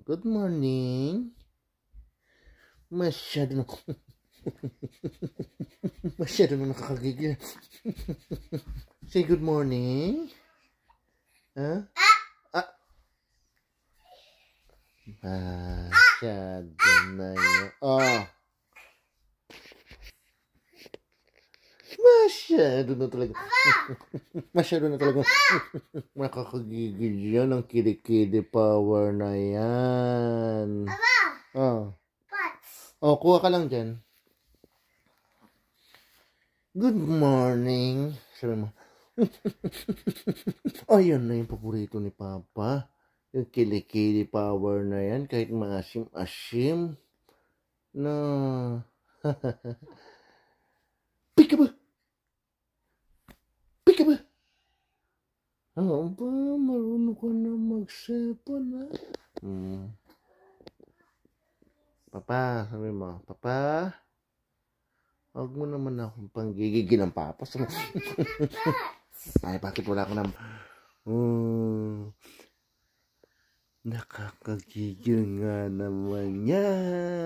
Good morning. Masyado na Masyado na nakakagigil. Say good morning. Huh? Ah! ah. Masyado na yun. Oh! Masyado na talaga. Masyado na talaga. Nakakagigil yan ang kilikili power na yan. Aba! Oh. Pots. Oh, kuha ka lang dyan. Good morning. Sabi mo. Ayan oh, na yung paborito ni Papa. Yung kilikili power na yan. Kahit maasim-asim. No. Peekaboo ka ba? Oo ba, marunong ka na magsepon na. Hmm. Papa, sabi mo, Papa, huwag mo naman akong panggigigi ng papa. Ay, bakit wala ka naman? Hmm. Nakakagigil nga naman yan.